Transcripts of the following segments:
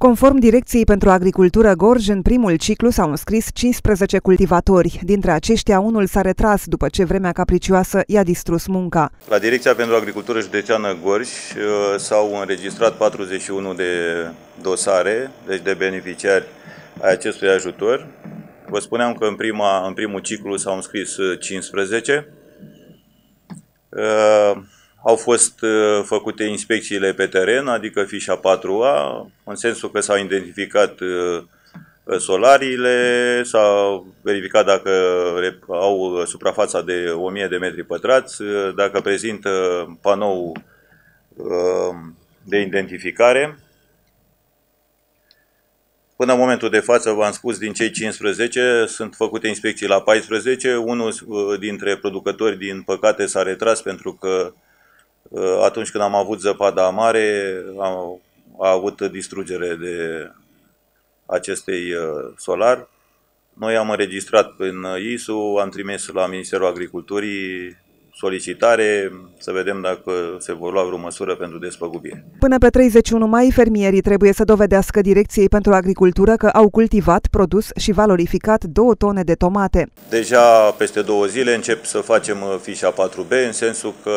Conform Direcției pentru Agricultură Gorj, în primul ciclu s-au înscris 15 cultivatori. Dintre aceștia, unul s-a retras după ce vremea capricioasă i-a distrus munca. La Direcția pentru Agricultură Județeană Gorj uh, s-au înregistrat 41 de dosare, deci de beneficiari ai acestui ajutor. Vă spuneam că în, prima, în primul ciclu s-au înscris 15. Uh, au fost uh, făcute inspecțiile pe teren, adică fișa 4A, în sensul că s-au identificat uh, solariile, s-a verificat dacă au suprafața de 1000 de metri pătrați, uh, dacă prezintă panou de identificare. Până în momentul de față, v-am spus, din cei 15 sunt făcute inspecții la 14, unul dintre producători, din păcate, s-a retras pentru că Uh, atunci când am avut zăpada mare, am, a avut distrugere de acestei uh, solar. Noi am înregistrat prin uh, ISU, am trimis la Ministerul Agriculturii solicitare să vedem dacă se vor lua vreo măsură pentru despăgubire. Până pe 31 mai, fermierii trebuie să dovedească Direcției pentru Agricultură că au cultivat, produs și valorificat două tone de tomate. Deja peste două zile încep să facem fișa 4B, în sensul că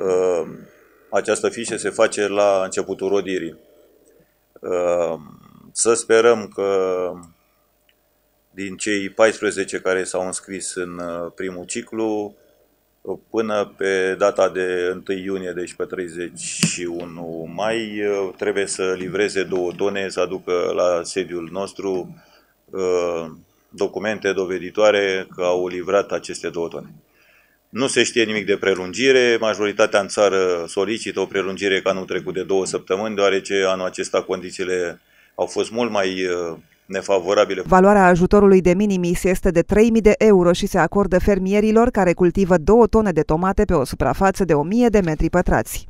Ehm, această fișă se face la începutul rodirii. Ehm, să sperăm că din cei 14 care s-au înscris în uh, primul ciclu, până pe data de 1 iunie, deci pe 31 mai, uh, trebuie să livreze două tone, să aducă la sediul nostru uh, documente doveditoare că au livrat aceste două tone. Nu se știe nimic de prelungire. Majoritatea în țară solicită o prelungire ca anul trecut de două săptămâni, deoarece anul acesta condițiile au fost mult mai uh, nefavorabile. Valoarea ajutorului de minimis este de 3.000 de euro și se acordă fermierilor care cultivă 2 tone de tomate pe o suprafață de 1.000 de metri pătrați.